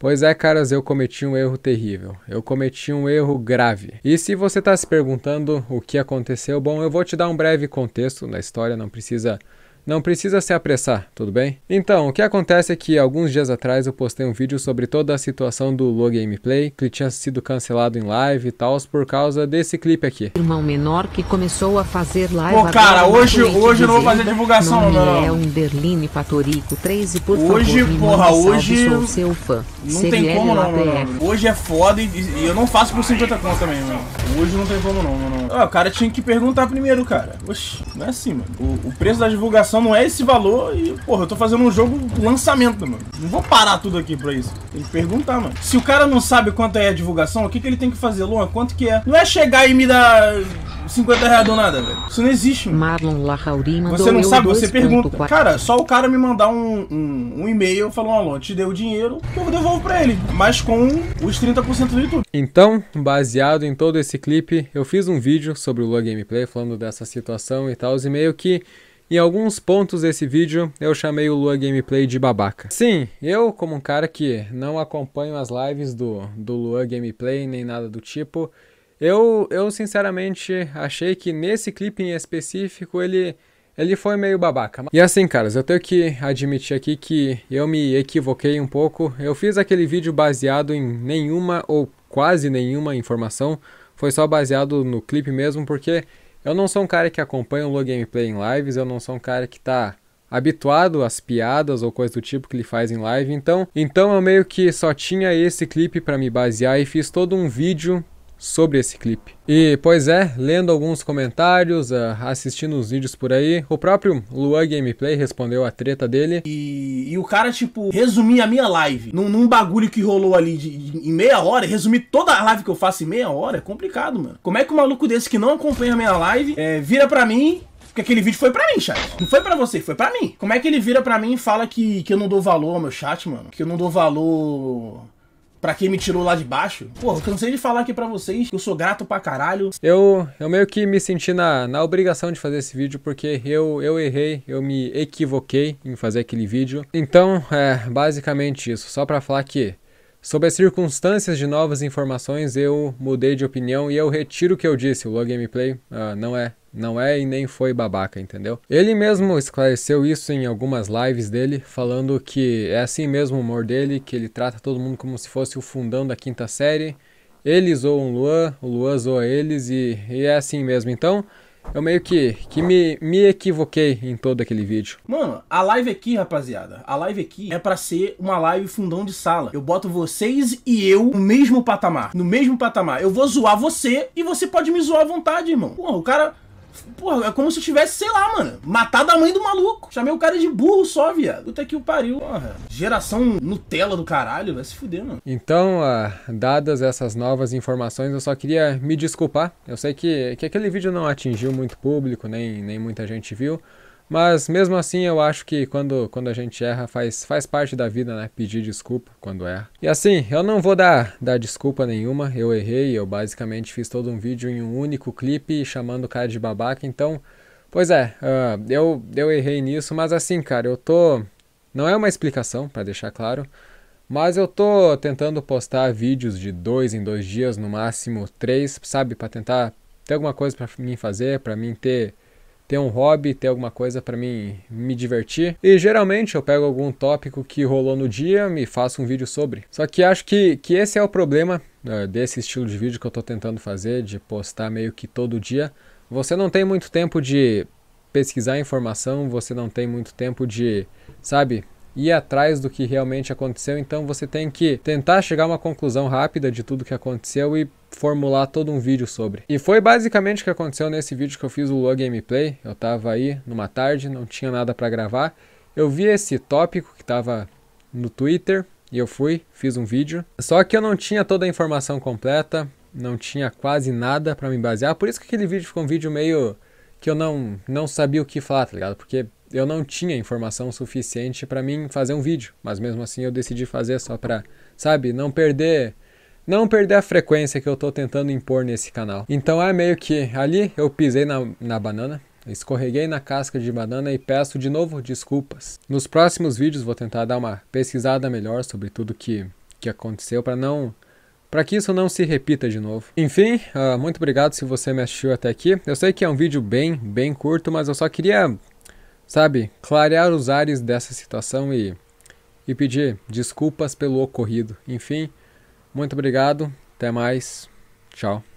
Pois é, caras, eu cometi um erro terrível. Eu cometi um erro grave. E se você está se perguntando o que aconteceu, bom, eu vou te dar um breve contexto na história, não precisa não precisa se apressar, tudo bem? Então, o que acontece é que alguns dias atrás eu postei um vídeo sobre toda a situação do Lo Gameplay, que tinha sido cancelado em live e tal, por causa desse clipe aqui. Irmão menor que começou a fazer live. Pô, cara, hoje, hoje eu não vou fazer divulgação, não. É um Berline Patorico 13 por Hoje, favor, porra, hoje. Sou seu fã. Não tem como não, mano. Hoje é foda e, e, eu não faço por 50 conto também, mano. Hoje não tem como não, mano. Ah, o cara tinha que perguntar primeiro, cara. Oxi, não é assim, mano. o, o preço da divulgação então não é esse valor e, porra, eu tô fazendo um jogo lançamento, mano. Não vou parar tudo aqui pra isso. Tem que perguntar, mano. Se o cara não sabe quanto é a divulgação, o que, que ele tem que fazer, Luan? Quanto que é? Não é chegar e me dar 50 reais do nada, velho. Isso não existe, mano. Marlon Lahauri mandou Você não sabe, você pergunta. 4. Cara, só o cara me mandar um, um, um e-mail falando, ó, Luan, te deu o dinheiro, que eu devolvo pra ele. Mas com os 30% do YouTube. Então, baseado em todo esse clipe, eu fiz um vídeo sobre o Lua Gameplay, falando dessa situação e tal, e meio que em alguns pontos desse vídeo, eu chamei o Lua Gameplay de babaca. Sim, eu, como um cara que não acompanho as lives do, do Lua Gameplay nem nada do tipo, eu, eu sinceramente achei que nesse clipe em específico ele, ele foi meio babaca. E assim, caras, eu tenho que admitir aqui que eu me equivoquei um pouco. Eu fiz aquele vídeo baseado em nenhuma ou quase nenhuma informação. Foi só baseado no clipe mesmo, porque eu não sou um cara que acompanha o Low Gameplay em lives, eu não sou um cara que tá habituado às piadas ou coisa do tipo que ele faz em live, então, então eu meio que só tinha esse clipe para me basear e fiz todo um vídeo sobre esse clipe. E, pois é, lendo alguns comentários, ah, assistindo uns vídeos por aí, o próprio Luan Gameplay respondeu a treta dele. E, e o cara, tipo, resumir a minha live num, num bagulho que rolou ali de, de, em meia hora, resumir toda a live que eu faço em meia hora, é complicado, mano. Como é que um maluco desse que não acompanha a minha live é, vira pra mim porque aquele vídeo foi pra mim, chat. Não foi pra você, foi pra mim. Como é que ele vira pra mim e fala que, que eu não dou valor ao meu chat, mano? Que eu não dou valor para quem me tirou lá de baixo. Pô, eu cansei de falar aqui para vocês que eu sou grato pra caralho. Eu, eu meio que me senti na, na obrigação de fazer esse vídeo porque eu, eu errei, eu me equivoquei em fazer aquele vídeo. Então, é basicamente isso. Só para falar que Sob as circunstâncias de novas informações, eu mudei de opinião e eu retiro o que eu disse. O Lua Gameplay uh, não é não é e nem foi babaca, entendeu? Ele mesmo esclareceu isso em algumas lives dele, falando que é assim mesmo o humor dele, que ele trata todo mundo como se fosse o fundão da quinta série. Ele zoa um Luan, o Luan zoa eles e, e é assim mesmo. Então, eu meio que, que me, me equivoquei em todo aquele vídeo. Mano, a live aqui, rapaziada, a live aqui é para ser uma live fundão de sala. Eu boto vocês e eu no mesmo patamar. No mesmo patamar. Eu vou zoar você e você pode me zoar à vontade, irmão. Porra, o cara Porra, é como se eu tivesse, sei lá, mano, matado a mãe do maluco. Chamei o cara de burro só, viado. Puta que o pariu. Porra. Geração Nutella do caralho, vai se fuder, mano. Então, ah, dadas essas novas informações, eu só queria me desculpar. Eu sei que, que aquele vídeo não atingiu muito público, nem, nem muita gente viu. Mas mesmo assim, eu acho que quando, quando a gente erra, faz, faz parte da vida, né? Pedir desculpa quando erra. E assim, eu não vou dar, dar desculpa nenhuma. Eu errei, eu basicamente fiz todo um vídeo em um único clipe chamando o cara de babaca. Então, pois é, uh, eu, eu errei nisso. Mas assim, cara, eu tô. Não é uma explicação, para deixar claro. Mas eu tô tentando postar vídeos de dois em dois dias, no máximo três, sabe? Para tentar ter alguma coisa para mim fazer, para mim ter ter um hobby, ter alguma coisa para mim me divertir. E geralmente eu pego algum tópico que rolou no dia e faço um vídeo sobre. Só que acho que, que esse é o problema eh, desse estilo de vídeo que eu estou tentando fazer, de postar meio que todo dia. Você não tem muito tempo de pesquisar informação, você não tem muito tempo de, sabe, ir atrás do que realmente aconteceu, então você tem que tentar chegar a uma conclusão rápida de tudo que aconteceu e formular todo um vídeo sobre. E foi basicamente o que aconteceu nesse vídeo que eu fiz o Lua Gameplay. Eu tava aí numa tarde, não tinha nada para gravar. Eu vi esse tópico que tava no Twitter e eu fui, fiz um vídeo. Só que eu não tinha toda a informação completa, não tinha quase nada para me basear. Por isso que aquele vídeo ficou um vídeo meio que eu não não sabia o que falar, tá ligado? Porque eu não tinha informação suficiente para mim fazer um vídeo, mas mesmo assim eu decidi fazer só para, sabe, não perder não perder a frequência que eu estou tentando impor nesse canal. Então é meio que ali eu pisei na, na banana, Escorreguei na casca de banana e peço de novo desculpas. Nos próximos vídeos vou tentar dar uma pesquisada melhor sobre tudo que, que aconteceu para não para que isso não se repita de novo. Enfim, uh, muito obrigado se você me assistiu até aqui. Eu sei que é um vídeo bem, bem curto, mas eu só queria, sabe, clarear os ares dessa situação e, e pedir desculpas pelo ocorrido. Enfim, muito obrigado, até mais, tchau.